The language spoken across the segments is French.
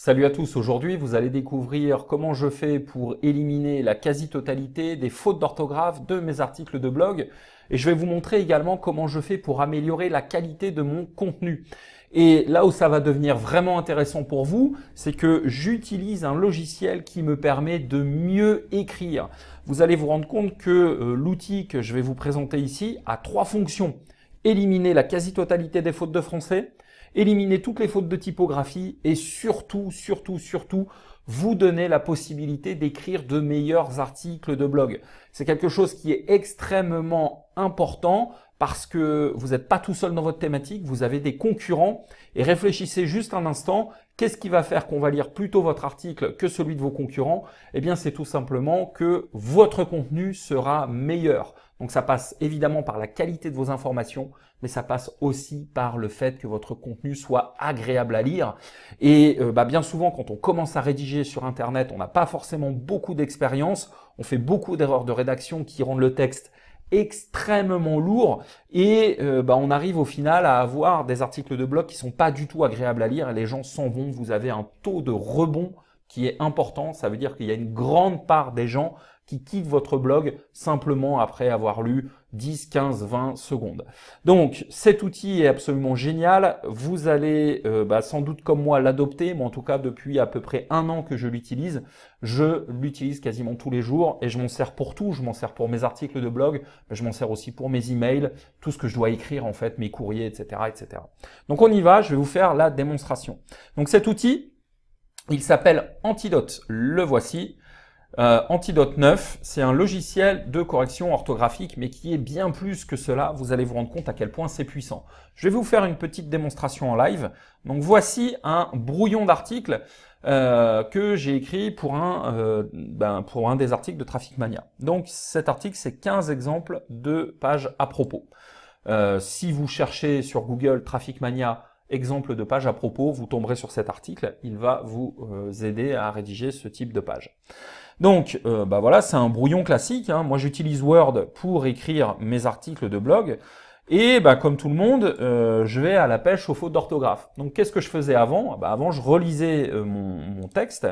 Salut à tous, aujourd'hui vous allez découvrir comment je fais pour éliminer la quasi-totalité des fautes d'orthographe de mes articles de blog et je vais vous montrer également comment je fais pour améliorer la qualité de mon contenu. Et là où ça va devenir vraiment intéressant pour vous, c'est que j'utilise un logiciel qui me permet de mieux écrire. Vous allez vous rendre compte que euh, l'outil que je vais vous présenter ici a trois fonctions. Éliminer la quasi-totalité des fautes de français, éliminer toutes les fautes de typographie et surtout, surtout, surtout, vous donner la possibilité d'écrire de meilleurs articles de blog. C'est quelque chose qui est extrêmement important parce que vous n'êtes pas tout seul dans votre thématique, vous avez des concurrents et réfléchissez juste un instant, qu'est-ce qui va faire qu'on va lire plutôt votre article que celui de vos concurrents Eh bien, c'est tout simplement que votre contenu sera meilleur. Donc ça passe évidemment par la qualité de vos informations, mais ça passe aussi par le fait que votre contenu soit agréable à lire. Et euh, bah, bien souvent, quand on commence à rédiger sur Internet, on n'a pas forcément beaucoup d'expérience, on fait beaucoup d'erreurs de rédaction qui rendent le texte extrêmement lourd et euh, bah, on arrive au final à avoir des articles de blog qui sont pas du tout agréables à lire et les gens s'en vont. Vous avez un taux de rebond qui est important. Ça veut dire qu'il y a une grande part des gens qui quitte votre blog simplement après avoir lu 10, 15, 20 secondes. Donc cet outil est absolument génial. Vous allez euh, bah, sans doute comme moi l'adopter, mais en tout cas depuis à peu près un an que je l'utilise, je l'utilise quasiment tous les jours et je m'en sers pour tout. Je m'en sers pour mes articles de blog, mais je m'en sers aussi pour mes emails, tout ce que je dois écrire en fait, mes courriers, etc., etc. Donc on y va. Je vais vous faire la démonstration. Donc cet outil, il s'appelle Antidote. Le voici. Euh, Antidote 9, c'est un logiciel de correction orthographique, mais qui est bien plus que cela. Vous allez vous rendre compte à quel point c'est puissant. Je vais vous faire une petite démonstration en live. Donc voici un brouillon d'articles euh, que j'ai écrit pour un, euh, ben, pour un des articles de Traffic Mania. Donc cet article, c'est 15 exemples de pages à propos. si vous cherchez sur Google Traffic Mania exemple de page à propos, vous tomberez sur cet article. Il va vous aider à rédiger ce type de page. Donc, euh, bah voilà, c'est un brouillon classique. Hein. Moi, j'utilise Word pour écrire mes articles de blog. Et bah, comme tout le monde, euh, je vais à la pêche aux fautes d'orthographe. Donc, qu'est-ce que je faisais avant bah, Avant, je relisais euh, mon, texte.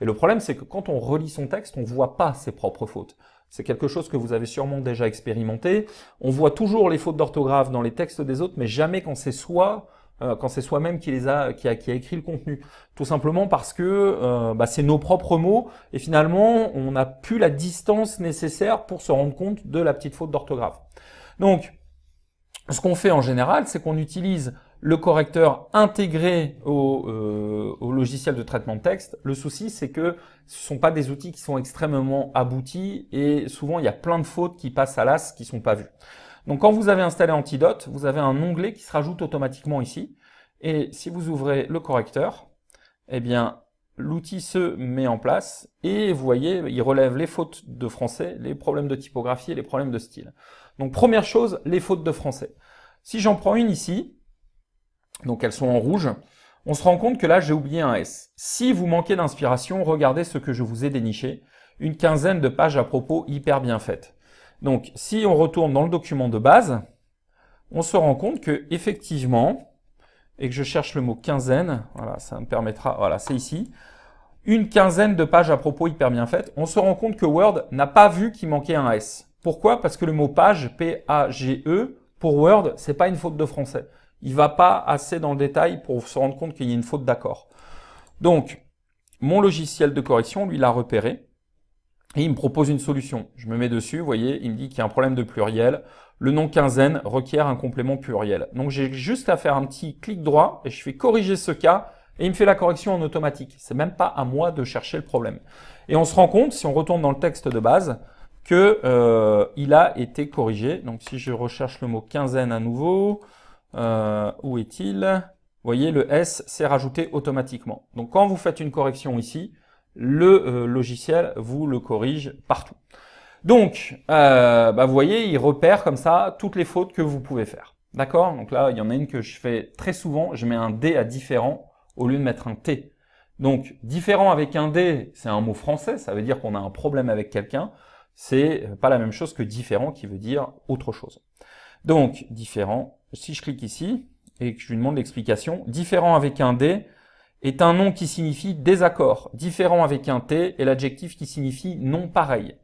Et le problème, c'est que quand on relit son texte, on ne voit pas ses propres fautes. C'est quelque chose que vous avez sûrement déjà expérimenté. On voit toujours les fautes d'orthographe dans les textes des autres, mais jamais quand c'est soi euh, quand c'est soi-même qui les a qui, a écrit le contenu tout simplement parce que euh, bah, c'est nos propres mots et finalement on n'a plus la distance nécessaire pour se rendre compte de la petite faute d'orthographe donc ce qu'on fait en général c'est qu'on utilise le correcteur intégré au, euh, logiciel de traitement de texte. Le souci, c'est que ce ne sont pas des outils qui sont extrêmement aboutis et souvent il y a plein de fautes qui passent à l'as qui ne sont pas vues. Donc quand vous avez installé Antidote, vous avez un onglet qui se rajoute automatiquement ici. Et si vous ouvrez le correcteur, eh bien l'outil se met en place et vous voyez, il relève les fautes de français, les problèmes de typographie et les problèmes de style. Donc première chose, les fautes de français. Si j'en prends une ici, donc elles sont en rouge, on se rend compte que là j'ai oublié un S. Si vous manquez d'inspiration, regardez ce que je vous ai déniché, une quinzaine de pages à propos hyper bien faites. Donc, si on retourne dans le document de base, on se rend compte que effectivement, et que je cherche le mot quinzaine, voilà, ça me permettra, voilà, c'est ici, une quinzaine de pages à propos hyper bien faites, on se rend compte que Word n'a pas vu qu'il manquait un S. Pourquoi Parce que le mot page, P-A-G-E, pour Word, n'est pas une faute de français. Il va pas assez dans le détail pour se rendre compte qu'il y a une faute d'accord. Donc, mon logiciel de correction, lui, l'a repéré. Et il me propose une solution. Je me mets dessus, vous voyez, il me dit qu'il y a un problème de pluriel. Le nom quinzaine requiert un complément pluriel. Donc j'ai juste à faire un petit clic droit et je fais corriger ce cas et il me fait la correction en automatique. C'est même pas à moi de chercher le problème. Et on se rend compte, si on retourne dans le texte de base, que euh, il a été corrigé. Donc si je recherche le mot quinzaine à nouveau, euh, où est-il Vous voyez, le S s'est rajouté automatiquement. Donc quand vous faites une correction ici, le euh, logiciel vous le corrige partout. Donc, euh, bah, vous voyez, il repère comme ça toutes les fautes que vous pouvez faire. D'accord Donc là, il y en a une que je fais très souvent, je mets un D à différent au lieu de mettre un T. Donc, différent avec un D, c'est un mot français, ça veut dire qu'on a un problème avec quelqu'un. C'est pas la même chose que différent qui veut dire autre chose. Donc, différent, si je clique ici et que je lui demande l'explication, différent avec un D, est un nom qui signifie désaccord, différent avec un T, et l'adjectif qui signifie non pareil.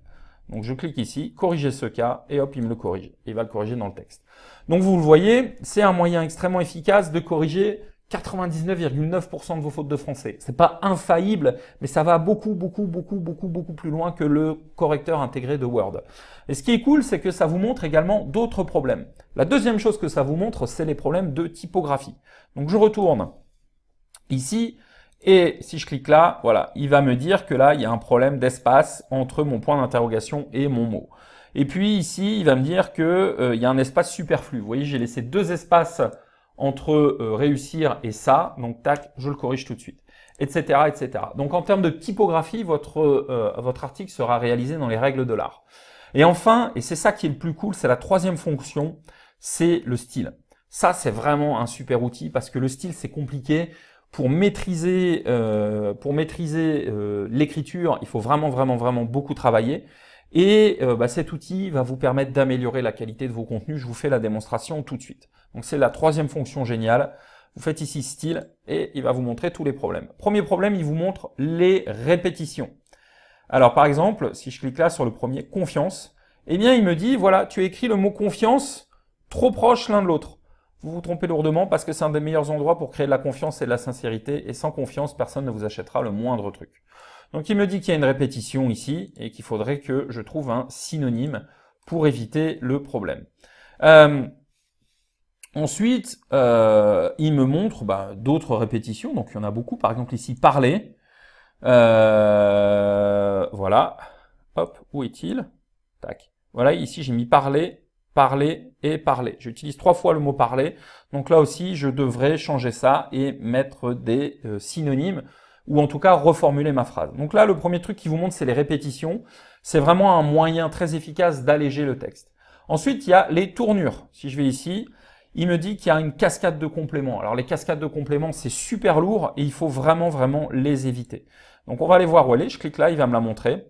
Donc je clique ici, corriger ce cas, et hop, il me le corrige. Il va le corriger dans le texte. Donc vous le voyez, c'est un moyen extrêmement efficace de corriger 99,9% de vos fautes de français. C'est pas infaillible, mais ça va beaucoup, beaucoup, beaucoup, beaucoup, beaucoup plus loin que le correcteur intégré de Word. Et ce qui est cool, c'est que ça vous montre également d'autres problèmes. La deuxième chose que ça vous montre, c'est les problèmes de typographie. Donc je retourne ici. Et si je clique là, voilà, il va me dire que là, il y a un problème d'espace entre mon point d'interrogation et mon mot. Et puis ici, il va me dire que euh, il y a un espace superflu. Vous voyez, j'ai laissé deux espaces entre euh, réussir et ça. Donc tac, je le corrige tout de suite, etc., etc. Donc en termes de typographie, votre euh, votre article sera réalisé dans les règles de l'art. Et enfin, et c'est ça qui est le plus cool, c'est la troisième fonction, c'est le style. Ça, c'est vraiment un super outil parce que le style, c'est compliqué pour maîtriser, euh, maîtriser euh, l'écriture, il faut vraiment, vraiment, vraiment beaucoup travailler. Et euh, bah, cet outil va vous permettre d'améliorer la qualité de vos contenus. Je vous fais la démonstration tout de suite. Donc c'est la troisième fonction géniale. Vous faites ici style et il va vous montrer tous les problèmes. Premier problème, il vous montre les répétitions. Alors par exemple, si je clique là sur le premier, confiance, eh bien il me dit, voilà, tu as écrit le mot confiance trop proche l'un de l'autre vous vous trompez lourdement parce que c'est un des meilleurs endroits pour créer de la confiance et de la sincérité. Et sans confiance, personne ne vous achètera le moindre truc. Donc il me dit qu'il y a une répétition ici et qu'il faudrait que je trouve un synonyme pour éviter le problème. Euh, ensuite, euh, il me montre bah, d'autres répétitions. Donc il y en a beaucoup. Par exemple ici, parler. Euh, voilà. Hop, où est-il Tac. Voilà, ici j'ai mis parler parler et parler. J'utilise trois fois le mot parler. Donc là aussi, je devrais changer ça et mettre des euh, synonymes ou en tout cas reformuler ma phrase. Donc là, le premier truc qui vous montre, c'est les répétitions. C'est vraiment un moyen très efficace d'alléger le texte. Ensuite, il y a les tournures. Si je vais ici, il me dit qu'il y a une cascade de compléments. Alors les cascades de compléments, c'est super lourd et il faut vraiment, vraiment les éviter. Donc on va aller voir où elle est. Je clique là, il va me la montrer.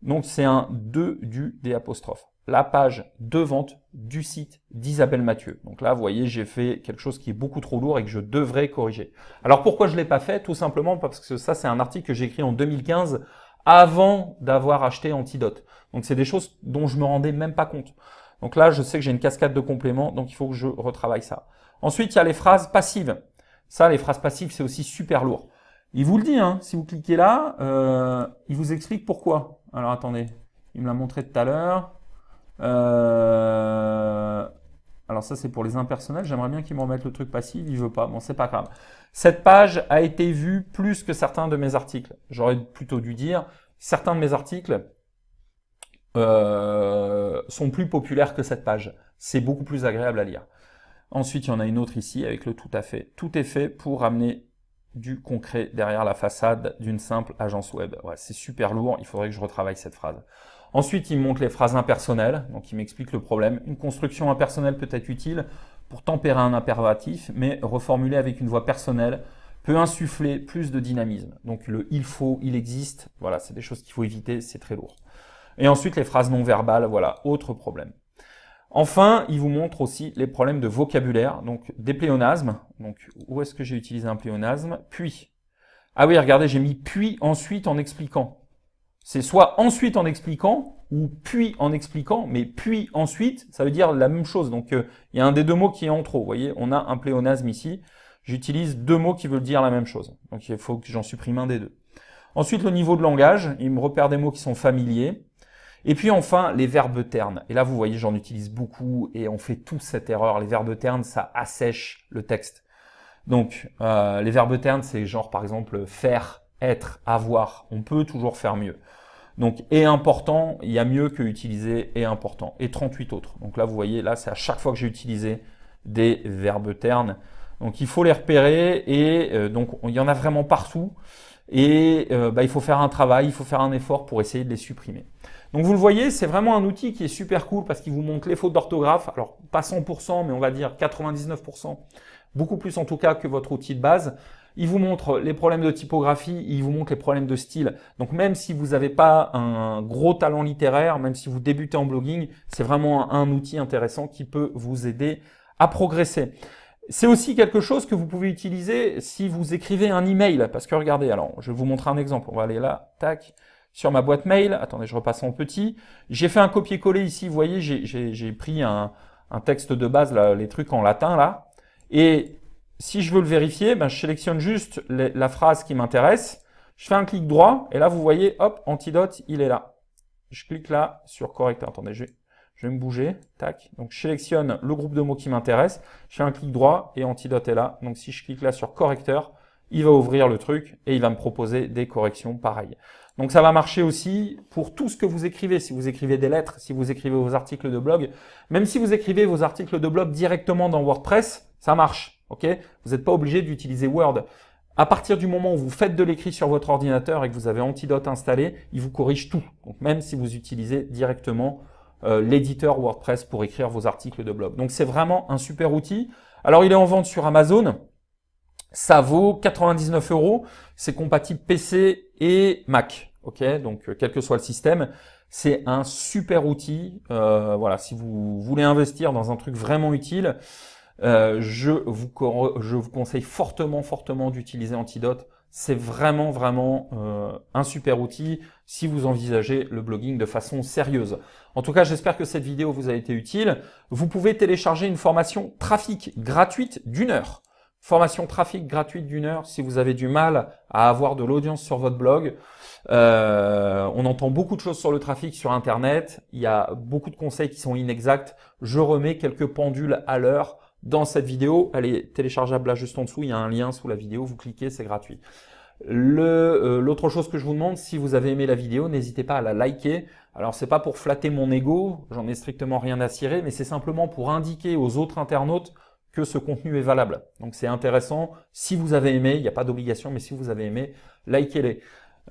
Donc c'est un 2 du des » apostrophes la page de vente du site d'Isabelle Mathieu. Donc là, vous voyez, j'ai fait quelque chose qui est beaucoup trop lourd et que je devrais corriger. Alors pourquoi je l'ai pas fait Tout simplement parce que ça, c'est un article que j'ai écrit en 2015 avant d'avoir acheté Antidote. Donc c'est des choses dont je me rendais même pas compte. Donc là, je sais que j'ai une cascade de compléments, donc il faut que je retravaille ça. Ensuite, il y a les phrases passives. Ça, les phrases passives, c'est aussi super lourd. Il vous le dit, hein, si vous cliquez là, euh, il vous explique pourquoi. Alors attendez, il me l'a montré tout à l'heure. Euh, alors ça, c'est pour les impersonnels. J'aimerais bien qu'ils me remettent le truc passif. Il veut pas. Bon, c'est pas grave. Cette page a été vue plus que certains de mes articles. J'aurais plutôt dû dire, certains de mes articles euh, sont plus populaires que cette page. C'est beaucoup plus agréable à lire. Ensuite, il y en a une autre ici avec le tout à fait. Tout est fait pour amener du concret derrière la façade d'une simple agence web. c'est super lourd, il faudrait que je retravaille cette phrase. Ensuite, il montre les phrases impersonnelles, donc il m'explique le problème. Une construction impersonnelle peut être utile pour tempérer un impervatif, mais reformuler avec une voix personnelle peut insuffler plus de dynamisme. Donc le il faut, il existe, voilà, c'est des choses qu'il faut éviter, c'est très lourd. Et ensuite, les phrases non verbales, voilà, autre problème. Enfin, il vous montre aussi les problèmes de vocabulaire, donc des pléonasmes. Donc, où est-ce que j'ai utilisé un pléonasme Puis. Ah oui, regardez, j'ai mis puis ensuite en expliquant. C'est soit ensuite en expliquant ou puis en expliquant, mais puis ensuite, ça veut dire la même chose. Donc, euh, il y a un des deux mots qui est en trop. Vous voyez, on a un pléonasme ici. J'utilise deux mots qui veulent dire la même chose. Donc, il faut que j'en supprime un des deux. Ensuite, le niveau de langage. Il me repère des mots qui sont familiers. Et puis enfin, les verbes ternes. Et là, vous voyez, j'en utilise beaucoup et on fait tous cette erreur. Les verbes ternes, ça assèche le texte. Donc, euh, les verbes ternes, c'est genre, par exemple, faire être, avoir. On peut toujours faire mieux. Donc, et important, il y a mieux que utiliser et important. Et 38 autres. Donc là, vous voyez, là, c'est à chaque fois que j'ai utilisé des verbes ternes. Donc, il faut les repérer et euh, donc, il y en a vraiment partout. Et euh, bah, il faut faire un travail, il faut faire un effort pour essayer de les supprimer. Donc, vous le voyez, c'est vraiment un outil qui est super cool parce qu'il vous montre les fautes d'orthographe. Alors, pas 100%, mais on va dire 99%. Beaucoup plus en tout cas que votre outil de base. Il vous montre les problèmes de typographie, il vous montre les problèmes de style. Donc même si vous n'avez pas un gros talent littéraire, même si vous débutez en blogging, c'est vraiment un, outil intéressant qui peut vous aider à progresser. C'est aussi quelque chose que vous pouvez utiliser si vous écrivez un email. Parce que regardez, alors je vais vous montrer un exemple. On va aller là, tac, sur ma boîte mail. Attendez, je repasse en petit. J'ai fait un copier-coller ici. Vous voyez, j'ai pris un, texte de base, les trucs en latin là. Et si je veux le vérifier, ben, je sélectionne juste la phrase qui m'intéresse. Je fais un clic droit et là, vous voyez, hop, antidote, il est là. Je clique là sur correcteur. Attendez, je vais, je vais me bouger. Tac. Donc, je sélectionne le groupe de mots qui m'intéresse. Je fais un clic droit et antidote est là. Donc, si je clique là sur correcteur, il va ouvrir le truc et il va me proposer des corrections pareilles. Donc ça va marcher aussi pour tout ce que vous écrivez. Si vous écrivez des lettres, si vous écrivez vos articles de blog, même si vous écrivez vos articles de blog directement dans WordPress, ça marche. Ok Vous n'êtes pas obligé d'utiliser Word. À partir du moment où vous faites de l'écrit sur votre ordinateur et que vous avez Antidote installé, il vous corrige tout. Donc même si vous utilisez directement euh, l'éditeur WordPress pour écrire vos articles de blog. Donc c'est vraiment un super outil. Alors il est en vente sur Amazon. Ça vaut 99 euros. C'est compatible PC et Mac. Ok, donc euh, quel que soit le système, c'est un super outil. Euh, voilà, si vous voulez investir dans un truc vraiment utile, euh, je, vous, vous, conseille fortement, fortement d'utiliser Antidote. C'est vraiment, vraiment euh, un super outil si vous envisagez le blogging de façon sérieuse. En tout cas, j'espère que cette vidéo vous a été utile. Vous pouvez télécharger une formation trafic gratuite d'une heure. Formation trafic gratuite d'une heure si vous avez du mal à avoir de l'audience sur votre blog. Euh, on entend beaucoup de choses sur le trafic sur Internet. Il y a beaucoup de conseils qui sont inexacts. Je remets quelques pendules à l'heure dans cette vidéo. Elle est téléchargeable là juste en dessous. Il y a un lien sous la vidéo. Vous cliquez, c'est gratuit. Euh, l'autre chose que je vous demande, si vous avez aimé la vidéo, n'hésitez pas à la liker. Alors c'est pas pour flatter mon ego, j'en ai strictement rien à cirer, mais c'est simplement pour indiquer aux autres internautes que ce contenu est valable. Donc c'est intéressant. Si vous avez aimé, il n'y a pas d'obligation, mais si vous avez aimé, likez-les.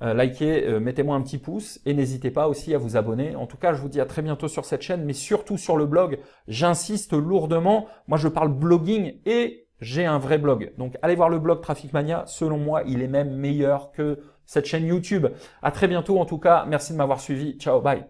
Euh, likez, euh, mettez-moi un petit pouce et n'hésitez pas aussi à vous abonner. En tout cas, je vous dis à très bientôt sur cette chaîne, mais surtout sur le blog. J'insiste lourdement. Moi, je parle blogging et j'ai un vrai blog. Donc, allez voir le blog Trafficmania. Selon moi, il est même meilleur que cette chaîne YouTube. À très bientôt. En tout cas, merci de m'avoir suivi. Ciao, bye.